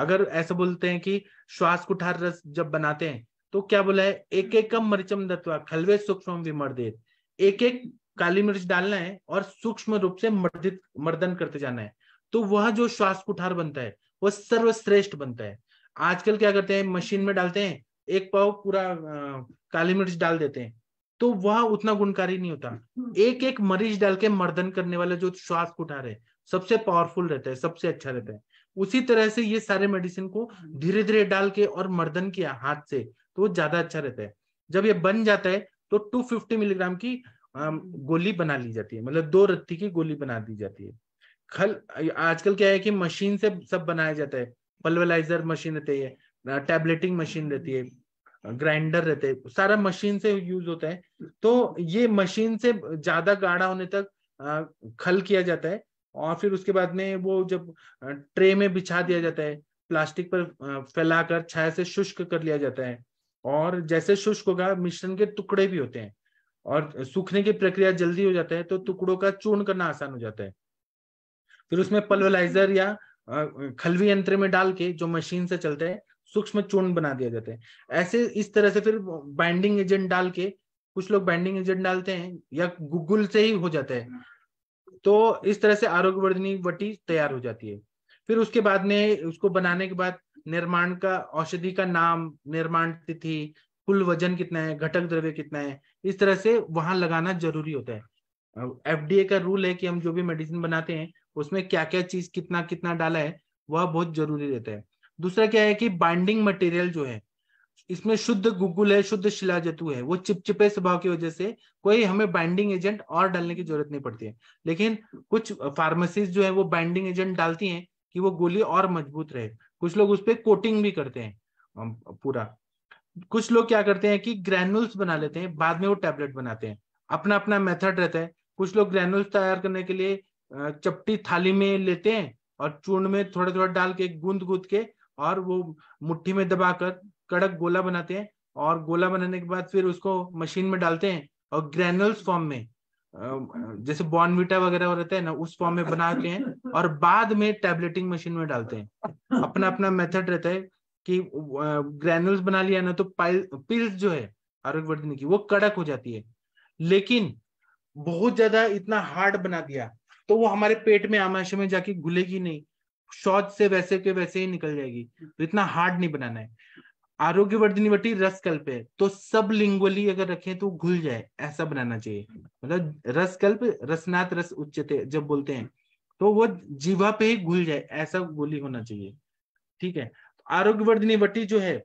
अगर ऐसा बोलते हैं कि श्वास कुठार रस जब बनाते हैं तो क्या बोला है एक एक कम मर्चम दत्वा खलवे सूक्ष्म विमर्दित एक एक काली मिर्च डालना है और सूक्ष्म रूप से मर्दित मर्दन करते जाना है तो वह जो श्वास कुठार बनता है वह सर्वश्रेष्ठ बनता है आजकल क्या करते हैं मशीन में डालते हैं एक पाव पूरा काली मिर्च डाल देते हैं तो वह उतना गुणकारी नहीं होता हम्म। एक एक मरीज डाल के मर्दन करने वाले जो श्वास उठा रहे सबसे पावरफुल रहता है सबसे अच्छा रहता है उसी तरह से ये सारे मेडिसिन को हम्म। धीरे धीरे डाल के और मर्दन किया हाथ से तो ज्यादा अच्छा रहता है जब ये बन जाता है तो 250 मिलीग्राम की गोली बना ली जाती है मतलब दो रत्ती की गोली बना दी जाती है खल आजकल क्या है कि मशीन से सब बनाया जाता है पल्वलाइजर मशीन रहती है टैबलेटिंग मशीन रहती है ग्राइंडर रहते हैं सारा मशीन से यूज होता है तो ये मशीन से ज्यादा गाढ़ा होने तक खल किया जाता है और फिर उसके बाद में वो जब ट्रे में बिछा दिया जाता है प्लास्टिक पर फैलाकर छाया से शुष्क कर लिया जाता है और जैसे शुष्क होगा मिश्रण के टुकड़े भी होते हैं और सूखने की प्रक्रिया जल्दी हो जाता है तो टुकड़ों का चूर्ण करना आसान हो जाता है फिर उसमें हम्म। पल्वलाइजर या खलवी यंत्र में डाल के जो मशीन से चलते हैं सूक्ष्म चूर्ण बना दिया जाता है ऐसे इस तरह से फिर बाइंडिंग एजेंट डाल के कुछ लोग बाइंडिंग एजेंट डालते हैं या गूगल से ही हो जाता है तो इस तरह से आरोग्यवर्धनी वटी तैयार हो जाती है फिर उसके बाद में उसको बनाने के बाद निर्माण का औषधि का नाम निर्माण तिथि कुल वजन कितना है घटक द्रव्य कितना है इस तरह से वहां लगाना जरूरी होता है ए का रूल है कि हम जो भी मेडिसिन बनाते हैं उसमें क्या क्या चीज कितना कितना डाला है वह बहुत जरूरी रहता है दूसरा क्या है कि बाइंडिंग मटेरियल जो है इसमें शुद्ध गुगुल है शुद्ध शिला जतु है वो चिपचिपे स्वभाव की वजह से कोई हमें बाइंडिंग एजेंट और डालने की जरूरत नहीं पड़ती है लेकिन कुछ फार्मेसीज जो है वो बाइंडिंग एजेंट डालती हैं कि वो गोली और मजबूत रहे कुछ लोग उस पर कोटिंग भी करते हैं पूरा कुछ लोग क्या करते हैं कि ग्रैनुल्स बना लेते हैं बाद में वो टेबलेट बनाते हैं अपना अपना मेथड रहता है कुछ लोग ग्रैनुल्स तैयार करने के लिए चपटी थाली में लेते हैं और चूर्ण में थोड़ा थोड़ा डाल के गूंद गूंद के और वो मुट्ठी में दबाकर कड़क गोला बनाते हैं और गोला बनाने के बाद फिर उसको मशीन में डालते हैं और ग्रेनुल्स फॉर्म में जैसे बॉर्नविटा वगैरह रहता है ना उस फॉर्म में बनाते हैं और बाद में टैबलेटिंग मशीन में डालते हैं अपना अपना मेथड रहता है कि ग्रेनुल्स बना लिया ना तो पिल्स जो है आरोग्यवर्धन की वो कड़क हो जाती है लेकिन बहुत ज्यादा इतना हार्ड बना दिया तो वो हमारे पेट में आमाशय में जाके घुलेगी नहीं शौच से वैसे के वैसे ही निकल जाएगी तो इतना हार्ड नहीं बनाना है आरोग्य वर्धनी वटी रस कल्प है तो सब लिंगुअली अगर रखें तो घुल जाए ऐसा बनाना चाहिए मतलब रस कल्प रसनाथ रस उच्चते जब बोलते हैं तो वो जीवा पे ही घुल जाए ऐसा गोली होना चाहिए ठीक है तो आरोग्य वर्धनी वटी जो है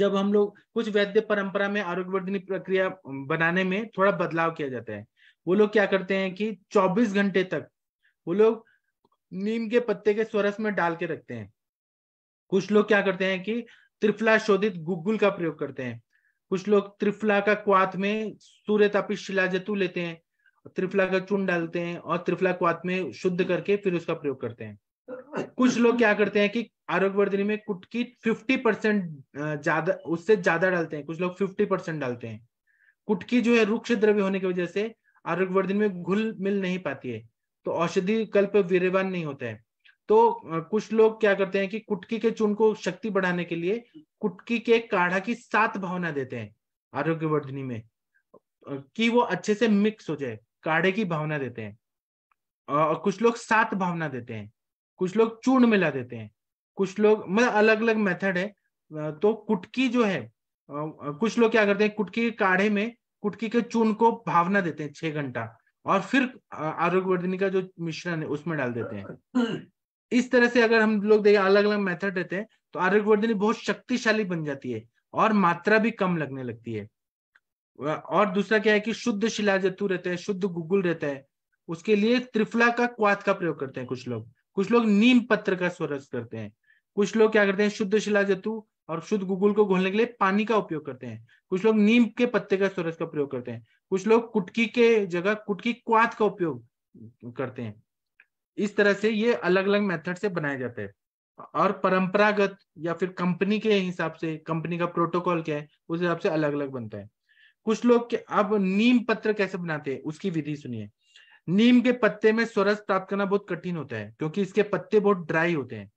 जब हम लोग कुछ वैद्य परंपरा में आरोग्य वर्धनी प्रक्रिया बनाने में थोड़ा बदलाव किया जाता है वो लोग क्या करते हैं कि 24 घंटे तक वो लोग नीम के पत्ते के स्वरस में डाल के रखते हैं कुछ लोग क्या करते हैं कि त्रिफला शोधित गुग्गुल का प्रयोग करते हैं कुछ लोग त्रिफला का क्वात में सूर्य शिला जतु लेते हैं त्रिफला का चून डालते हैं और त्रिफला क्वात में शुद्ध करके फिर उसका प्रयोग करते हैं कुछ लोग क्या करते हैं कि आरोग्यवर्धनी में कुटकी फिफ्टी परसेंट ज्यादा उससे ज्यादा डालते हैं कुछ लोग फिफ्टी परसेंट डालते हैं कुटकी जो है रुक्ष द्रव्य होने की वजह से आरोग्यवर्धन में घुल मिल नहीं पाती है तो औषधि कल्प वीरवान नहीं होते हैं तो कुछ लोग क्या करते हैं कि कुटकी के चून को शक्ति बढ़ाने के लिए कुटकी के काढ़ा की सात भावना देते हैं आरोग्यवर्धनी में कि वो अच्छे से मिक्स हो जाए काढ़े की भावना देते हैं और कुछ लोग सात भावना देते हैं कुछ लोग चूर्ण मिला देते हैं कुछ लोग मतलब अलग अलग मेथड है तो कुटकी जो है कुछ लोग क्या करते हैं कुटकी के काढ़े में कुटकी के चूर्ण को भावना देते हैं छह घंटा और फिर आरोग्यवर्धिनी का जो मिश्रण है उसमें डाल देते हैं इस तरह से अगर हम लोग देखें अलग अलग मेथड रहते हैं तो आरोग्यवर्धिनी बहुत शक्तिशाली बन जाती है और मात्रा भी कम लगने लगती है और दूसरा क्या है कि शुद्ध शिला जतु रहते हैं शुद्ध गुगुल रहता है उसके लिए त्रिफला का क्वात का प्रयोग करते हैं कुछ लोग कुछ लोग नीम पत्र का स्वरस करते हैं कुछ लोग क्या करते हैं शुद्ध शिला जतु और शुद्ध गुगुल को घोलने के लिए पानी का उपयोग करते हैं कुछ लोग नीम के पत्ते का स्वरस का प्रयोग करते हैं कुछ लोग कुटकी के जगह कुटकी क्वाथ का उपयोग करते हैं इस तरह से ये अलग अलग मेथड से बनाया जाते हैं और परंपरागत या फिर कंपनी के हिसाब से कंपनी का प्रोटोकॉल क्या है उस हिसाब से अलग अलग बनता है कुछ लोग अब नीम पत्र कैसे बनाते हैं उसकी विधि सुनिए नीम के पत्ते में स्वरस प्राप्त करना बहुत कठिन होता है क्योंकि इसके पत्ते बहुत ड्राई होते हैं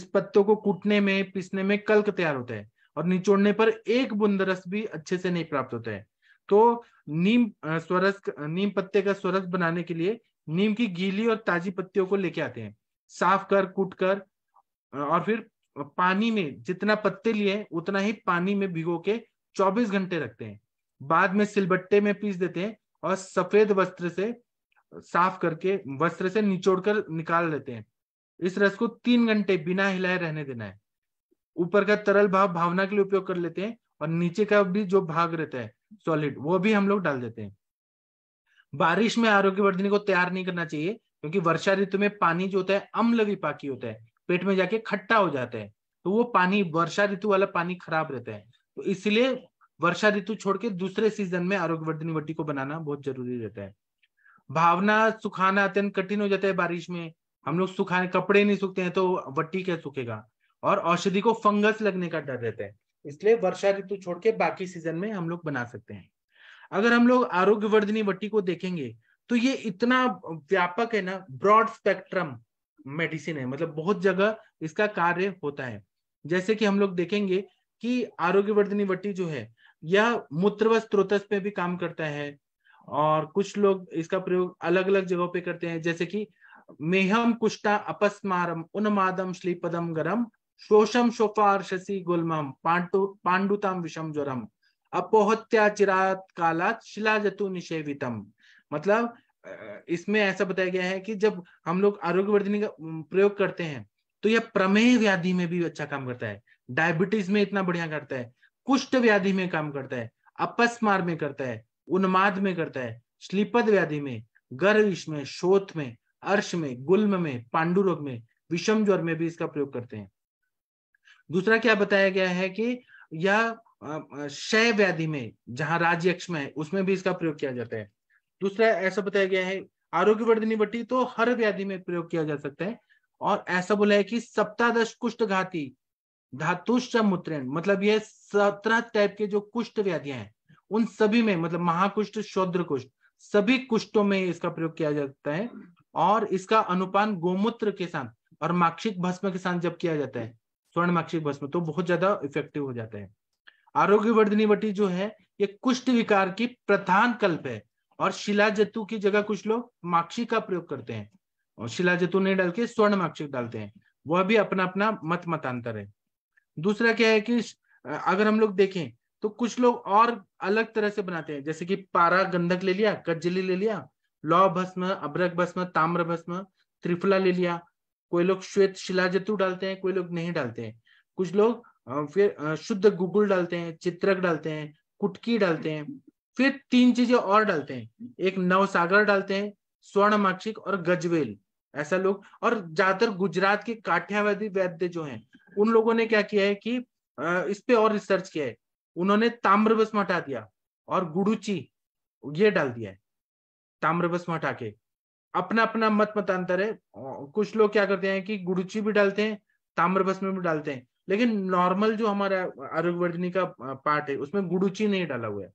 इस पत्तों को कूटने में पीसने में कल्क तैयार होता है और निचोड़ने पर एक बुंद रस भी अच्छे से नहीं प्राप्त होता है तो नीम स्वरस नीम पत्ते का स्वरस बनाने के लिए नीम की गीली और ताजी पत्तियों को लेके आते हैं साफ कर कूट कर और फिर पानी में जितना पत्ते लिए उतना ही पानी में भिगो के 24 घंटे रखते हैं बाद में सिलबट्टे में पीस देते हैं और सफेद वस्त्र से साफ करके वस्त्र से निचोड़कर निकाल लेते हैं इस रस को तीन घंटे बिना हिलाए रहने देना है ऊपर का तरल भाव भावना के लिए उपयोग कर लेते हैं और नीचे का भी जो भाग रहता है सॉलिड वो भी हम लोग डाल देते हैं बारिश में वर्धनी को तैयार नहीं करना चाहिए क्योंकि वर्षा ऋतु में पानी जो होता है अम्ल विपाकी होता है पेट में जाके खट्टा हो जाता है तो वो पानी वर्षा ऋतु वाला पानी खराब रहता है तो इसलिए वर्षा ऋतु छोड़ के दूसरे सीजन में आरोग्यवर्धनी वट्टी को बनाना बहुत जरूरी रहता है भावना सुखाना अत्यंत कठिन हो जाता है बारिश में हम लोग सुखाने कपड़े नहीं सूखते हैं तो वट्टी क्या सूखेगा और औषधि को फंगस लगने का डर रहता है इसलिए वर्षा ऋतु छोड़ के बाकी सीजन में हम लोग बना सकते हैं अगर हम लोग आरोग्य वर्धनी वट्टी को देखेंगे तो ये इतना व्यापक है ना ब्रॉड स्पेक्ट्रम मेडिसिन है मतलब बहुत जगह इसका कार्य होता है जैसे कि हम लोग देखेंगे कि आरोग्य वर्धनी वट्टी जो है यह मूत्र व स्त्रोत पे भी काम करता है और कुछ लोग इसका प्रयोग अलग अलग जगहों पे करते हैं जैसे कि मेहम कुष्टा अपस्मारम उन्मादम श्लीपदम गरम शोषम शोफार्षसी गुलम पांडु पांडुताम विषम ज्वरम अपोहत्या चिरात शिला जतु निषेवितम मतलब इसमें ऐसा बताया गया है कि जब हम लोग आरोग्यवर्धनी का प्रयोग करते हैं तो यह प्रमेह व्याधि में भी अच्छा काम करता है डायबिटीज में इतना बढ़िया करता है कुष्ठ व्याधि में काम करता है अपस्मार में करता है उन्माद में करता है श्लीपद व्याधि में गर्विश में शोथ में अर्श में गुल्म में पांडुरोग में विषम ज्वर में भी इसका प्रयोग करते हैं दूसरा क्या बताया गया है कि यह क्षय व्याधि में जहां राजयक्ष में है उसमें भी इसका प्रयोग किया जाता है दूसरा ऐसा बताया गया है आरोग्य वर्धनी बट्टी तो हर व्याधि में प्रयोग किया जा सकता है और ऐसा बोला है कि सप्तादश कुष्ठ घाती धातुश्च मूत्रेण मतलब ये सत्रह टाइप के जो कुष्ठ व्याधियां हैं उन सभी में मतलब महाकुष्ठ शौद्र कुष्ठ सभी कुष्ठों में इसका प्रयोग किया जाता है और इसका अनुपान गोमूत्र के साथ और माक्षिक भस्म के साथ जब किया जाता है स्वर्णमाक्षिक भस्म तो बहुत ज्यादा इफेक्टिव हो जाता है आरोग्य वर्धनी वटी जो है ये कुष्ठ विकार की प्रधान कल्प है और जतु की जगह कुछ लोग माक्षी का प्रयोग करते हैं और जतु नहीं डाल के स्वर्ण माक्षिक डालते हैं वह भी अपना अपना मत मतांतर है दूसरा क्या है कि अगर हम लोग देखें तो कुछ लोग और अलग तरह से बनाते हैं जैसे कि पारा गंधक ले लिया कजली ले लिया लौ भस्म अब्रक भस्म ताम्र भस्म त्रिफला ले लिया कोई लोग श्वेत शिलाजतु डालते हैं कोई लोग नहीं डालते हैं कुछ लोग फिर शुद्ध गुगुल डालते हैं चित्रक डालते हैं कुटकी डालते हैं फिर तीन चीजें और डालते हैं एक नवसागर डालते हैं स्वर्ण माक्षिक और गजवेल ऐसा लोग और ज्यादातर गुजरात के काठियावादी वैद्य जो हैं उन लोगों ने क्या किया है कि इस पे और रिसर्च किया है उन्होंने ताम्रभस्म हटा दिया और गुड़ुची ये डाल दिया है ताम्रभस्म हटा के अपना अपना मत मतांतर है कुछ लोग क्या करते हैं कि गुडुची भी डालते हैं ताम्र में भी डालते हैं लेकिन नॉर्मल जो हमारा आयुर्वर्धनी का पार्ट है उसमें गुड़ुची नहीं डाला हुआ है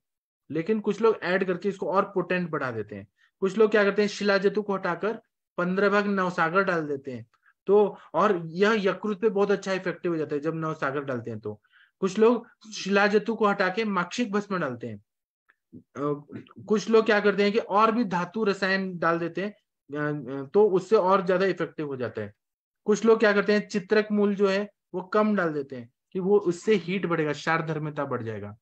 लेकिन कुछ लोग ऐड करके इसको और पोटेंट बढ़ा देते हैं कुछ लोग क्या करते हैं शिलाजतु को हटाकर पंद्रह भाग नवसागर डाल देते हैं तो और यह यकृत पे बहुत अच्छा इफेक्टिव हो जाता है जब नवसागर डालते हैं तो कुछ लोग शिला शिलाजतु को हटा के माक्षिक भस्म डालते हैं कुछ लोग क्या करते हैं कि और भी धातु रसायन डाल देते हैं तो उससे और ज्यादा इफेक्टिव हो जाता है कुछ लोग क्या करते हैं चित्रक मूल जो है वो कम डाल देते हैं कि वो उससे हीट बढ़ेगा शार धर्मता बढ़ जाएगा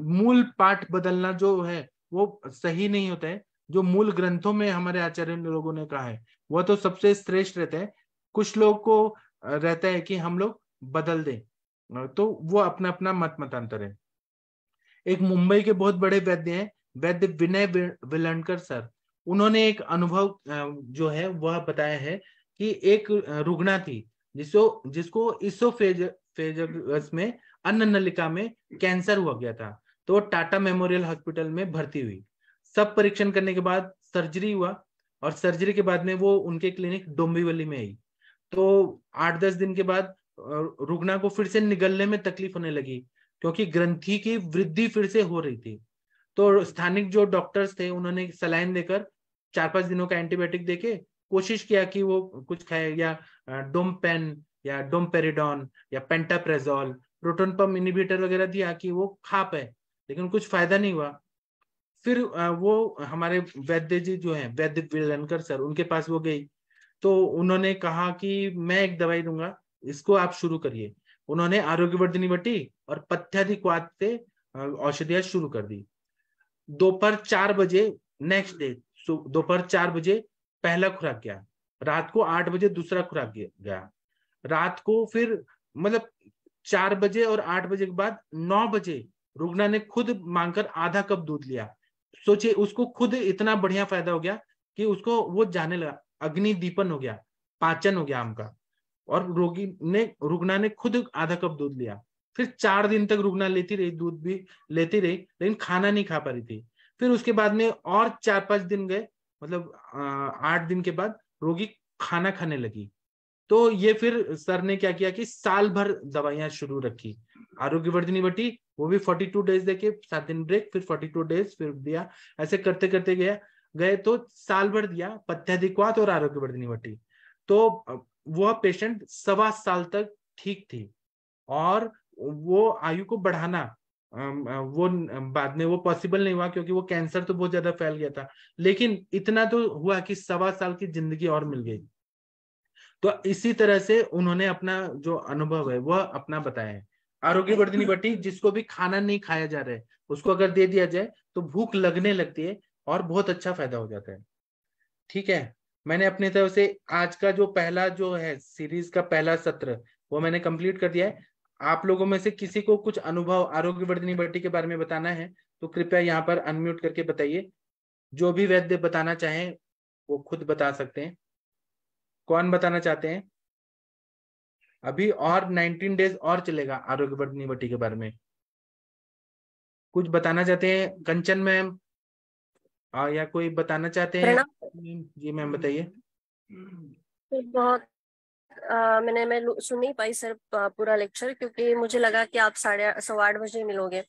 मूल पाठ बदलना जो है वो सही नहीं होता है जो मूल ग्रंथों में हमारे आचार्य लोगों ने कहा है वह तो सबसे श्रेष्ठ रहता है कुछ लोग को रहता है कि हम लोग बदल दें तो वो अपना अपना मत मतांतर है एक मुंबई के बहुत बड़े वैद्य हैं वैद्य विनय विलणकर सर उन्होंने एक अनुभव जो है वह बताया है कि एक रुग्णा थी जिसको जिसको इसोफेज फेजस में अन्न नलिका में कैंसर हुआ गया था तो टाटा मेमोरियल हॉस्पिटल में भर्ती हुई सब परीक्षण करने के बाद सर्जरी हुआ और सर्जरी के बाद में वो उनके क्लिनिक डोम्बीवली में आई तो आठ दस दिन के बाद रुग्णा को फिर से निगलने में तकलीफ होने लगी क्योंकि ग्रंथी की वृद्धि फिर से हो रही थी तो स्थानिक जो डॉक्टर्स थे उन्होंने सलाइन देकर चार पांच दिनों का एंटीबायोटिक देके कोशिश किया कि वो कुछ खाए या डोमपेन या डोमपेरिडॉन या पेंटाप्रेजोल प्रोटोन पम्प इनिबिटर वगैरह दिया कि वो खा पाए लेकिन कुछ फायदा नहीं हुआ फिर वो हमारे वैद्य जी जो है वैद्य विलनकर सर उनके पास वो गई तो उन्होंने कहा कि मैं एक दवाई दूंगा इसको आप शुरू करिए उन्होंने आरोग्यवर्धनी बटी और पथ्याधिक्वात से औषधियां शुरू कर दी दोपहर चार बजे नेक्स्ट डे दोपहर चार बजे पहला खुराक गया रात को आठ बजे दूसरा खुराक गया रात को फिर मतलब चार बजे और आठ बजे के बाद नौ बजे रुगना ने खुद मांगकर आधा कप दूध लिया सोचिए उसको खुद इतना बढ़िया फायदा हो गया कि उसको वो जाने लगा अग्नि दीपन हो गया पाचन हो गया आम का और रोगी ने रुगना ने खुद आधा कप दूध लिया फिर चार दिन तक रुगना लेती रही दूध भी लेती रही लेकिन खाना नहीं खा पा रही थी फिर उसके बाद में और चार पांच दिन गए मतलब आठ दिन के बाद रोगी खाना खाने लगी तो ये फिर सर ने क्या किया कि साल भर दवाइयां शुरू रखी आरोग्य वर्धनी बटी वो भी फोर्टी टू डेज देके सात दिन ब्रेक फिर फोर्टी टू डेज फिर दिया ऐसे करते करते गया गए तो साल भर दिया पथ्याधिकवात और आरोग्य वर्धनी बटी तो वह पेशेंट सवा साल तक ठीक थी और वो आयु को बढ़ाना वो बाद में वो पॉसिबल नहीं हुआ क्योंकि वो कैंसर तो बहुत ज्यादा फैल गया था लेकिन इतना तो हुआ कि सवा साल की जिंदगी और मिल गई तो इसी तरह से उन्होंने अपना जो अनुभव है वह अपना बताया है आरोग्य वर्धनी बटी जिसको भी खाना नहीं खाया जा रहा है उसको अगर दे दिया जाए तो भूख लगने लगती है और बहुत अच्छा फायदा हो जाता है ठीक है मैंने अपनी तरफ से आज का जो पहला जो है सीरीज का पहला सत्र वो मैंने कंप्लीट कर दिया है आप लोगों में से किसी को कुछ अनुभव आरोग्य वर्धनी बट्टी के बारे में बताना है तो कृपया यहाँ पर अनम्यूट करके बताइए जो भी वैद्य बताना चाहें वो खुद बता सकते हैं कौन बताना चाहते हैं अभी और 19 डेज और चलेगा आरोग्य वर्धनी बट्टी के बारे में कुछ बताना चाहते हैं कंचन मैम या कोई बताना चाहते हैं जी मैम बताइए बहुत मैंने मैं सुन नहीं पाई सर पूरा लेक्चर क्योंकि मुझे लगा कि आप साढ़े सवा आठ बजे मिलोगे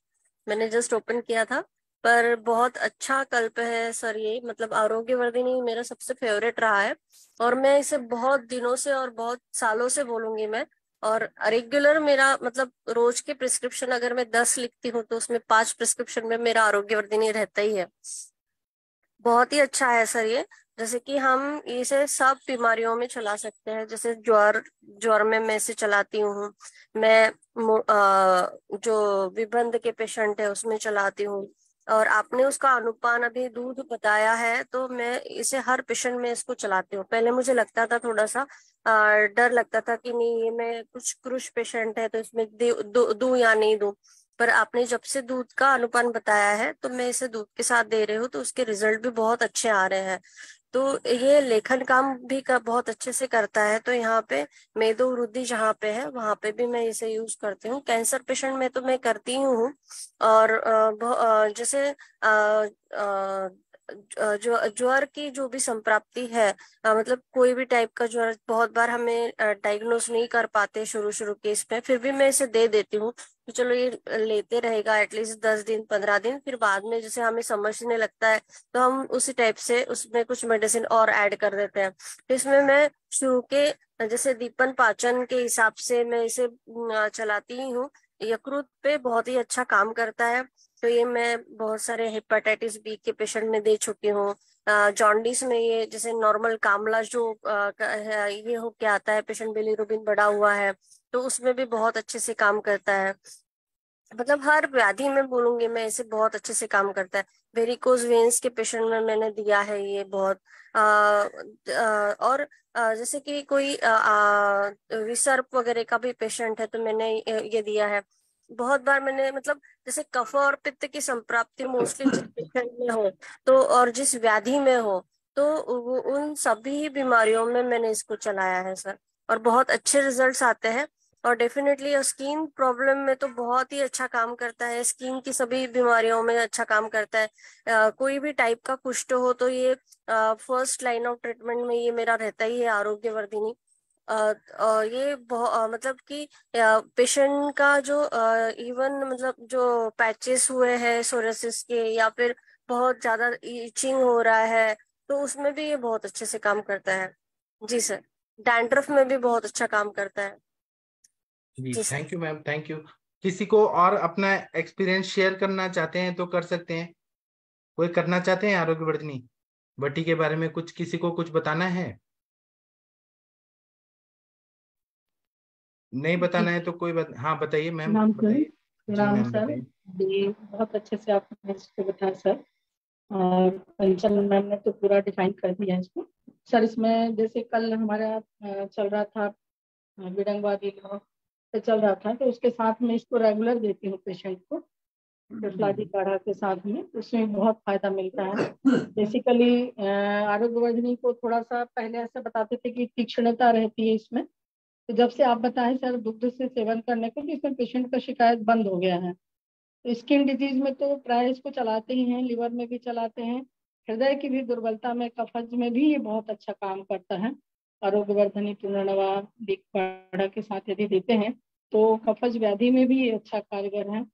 मैंने जस्ट ओपन किया था पर बहुत अच्छा कल्प है सर ये मतलब आरोग्य वर्धिनी मेरा सबसे फेवरेट रहा है और मैं इसे बहुत दिनों से और बहुत सालों से बोलूंगी मैं और रेगुलर मेरा मतलब रोज के प्रिस्क्रिप्शन अगर मैं दस लिखती हूँ तो उसमें पांच प्रिस्क्रिप्शन में मेरा आरोग्य वर्धिनी रहता ही है बहुत ही अच्छा है सर ये जैसे कि हम इसे सब बीमारियों में चला सकते हैं जैसे ज्वर ज्वर में मैं इसे चलाती हूँ मैं जो विबंध के पेशेंट है उसमें चलाती हूँ और आपने उसका अनुपान अभी दूध बताया है तो मैं इसे हर पेशेंट में इसको चलाती हूँ पहले मुझे लगता था थोड़ा सा डर लगता था कि नहीं ये मैं कुछ क्रुश पेशेंट है तो इसमें दू या नहीं दू पर आपने जब से दूध का अनुपान बताया है तो मैं इसे दूध के साथ दे रही हूँ तो उसके रिजल्ट भी बहुत अच्छे आ रहे हैं तो ये लेखन काम भी का बहुत अच्छे से करता है तो यहाँ पे मेदो वृद्धि जहाँ पे है वहां पे भी मैं इसे यूज करती हूँ कैंसर पेशेंट में तो मैं करती हूँ और जैसे जो ज्वर की जो भी संप्राप्ति है आ, मतलब कोई भी टाइप का ज्वर बहुत बार हमें डायग्नोस नहीं कर पाते शुरू शुरू केस में फिर भी मैं इसे दे देती हूँ तो चलो ये लेते रहेगा एटलीस्ट दस दिन पंद्रह दिन फिर बाद में जैसे हमें समझने लगता है तो हम उसी टाइप से उसमें कुछ मेडिसिन और ऐड कर देते हैं तो इसमें मैं शुरू के जैसे दीपन पाचन के हिसाब से मैं इसे चलाती हूँ यकृत पे बहुत ही अच्छा काम करता है तो ये मैं बहुत सारे हेपेटाइटिस बी के पेशेंट में दे चुकी हूँ जॉन्डिस में ये जैसे नॉर्मल कामला जो ये हो क्या आता है पेशेंट बिलीरुबिन बढ़ा हुआ है तो उसमें भी बहुत अच्छे से काम करता है मतलब हर व्याधि में बोलूंगी मैं इसे बहुत अच्छे से काम करता है वेरिकोज वेन्स के पेशेंट में मैंने दिया है ये बहुत आ, आ, और आ, जैसे कि कोई विसर्प वगैरह का भी पेशेंट है तो मैंने ये दिया है बहुत बार मैंने मतलब जैसे कफ और पित्त की संप्राप्ति मोस्टली जिस पेशेंट में हो तो और जिस व्याधि में हो तो उन सभी बीमारियों में मैंने इसको चलाया है सर और बहुत अच्छे रिजल्ट्स आते हैं और डेफिनेटली स्किन प्रॉब्लम में तो बहुत ही अच्छा काम करता है स्किन की सभी बीमारियों में अच्छा काम करता है uh, कोई भी टाइप का कुष्ठ हो तो ये फर्स्ट लाइन ऑफ ट्रीटमेंट में ये मेरा रहता ही है आरोग्य वर्धिनी Uh, uh, ये uh, मतलब कि पेशेंट का जो इवन मतलब जो पैचेस हुए हैं सोरेसिस के या फिर बहुत ज्यादा इचिंग हो रहा है तो उसमें भी ये बहुत अच्छे से काम करता है जी सर डैंड्रफ में भी बहुत अच्छा काम करता है जी thank you ma'am thank you किसी को और अपना एक्सपीरियंस शेयर करना चाहते हैं तो कर सकते हैं कोई करना चाहते हैं आरोग्य वर्धनी भट्टी के बारे में कुछ किसी को कुछ बताना है नहीं बताना है तो कोई बत, हाँ बताइए मैम राम सर बहुत अच्छे से आपने इसको बताया सर और कंचन मैम ने तो पूरा डिफाइन कर दिया है इसको सर इसमें जैसे कल हमारा चल रहा था विडंगवादी लोग से चल रहा था तो उसके साथ में इसको रेगुलर देती हूँ पेशेंट को फलादी काढ़ा के साथ में उसमें बहुत फायदा मिलता है बेसिकली आरोग्यवर्धनी को थोड़ा सा पहले ऐसे बताते थे कि तीक्ष्णता रहती है इसमें तो जब से आप बताएं सर दुग्ध से सेवन करने को तो इसमें पेशेंट का शिकायत बंद हो गया है स्किन तो डिजीज में तो प्राय इसको चलाते ही हैं लिवर में भी चलाते हैं हृदय की भी दुर्बलता में कफज में भी ये बहुत अच्छा काम करता है वर्धनी पुनर्वा दिग्पाड़ा के साथ यदि देते हैं तो कफज व्याधि में भी अच्छा कारगर है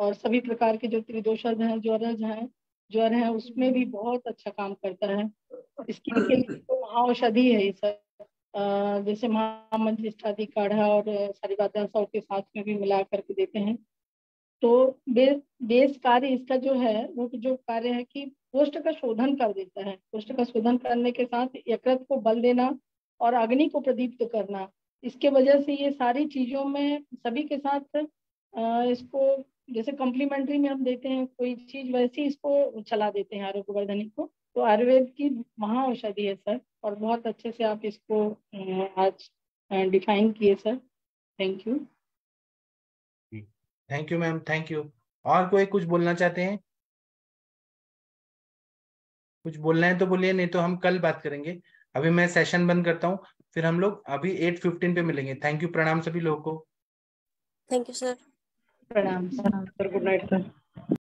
और सभी प्रकार के जो त्रिदोषज हैं ज्वरज हैं ज्वर है उसमें भी बहुत अच्छा काम करता है स्किन के लिए तो महाऔषधि है ये सर जैसे महामंजिष्ठादि काढ़ा और बात सौ के साथ में भी मिला करके देते हैं तो बे, बेस कार्य इसका जो है वो जो कार्य है कि पोष्ट का शोधन कर देता है पोष्ट का शोधन करने के साथ यकृत को बल देना और अग्नि को प्रदीप्त करना इसके वजह से ये सारी चीजों में सभी के साथ इसको जैसे कॉम्प्लीमेंट्री में हम देते हैं कोई चीज वैसी इसको चला देते हैं आरोग्य वर्धनी को तो आयुर्वेद की महा औषधि है सर और बहुत अच्छे से आप इसको आज डिफाइन किए sir thank you thank you ma'am thank you और कोई कुछ बोलना चाहते हैं कुछ बोलना है तो बोलिए नहीं तो हम कल बात करेंगे अभी मैं सेशन बंद करता हूँ फिर हम लोग अभी एट फिफ्टीन पे मिलेंगे थैंक यू प्रणाम सभी लोगों को थैंक यू सर प्रणाम सर गुड नाइट सर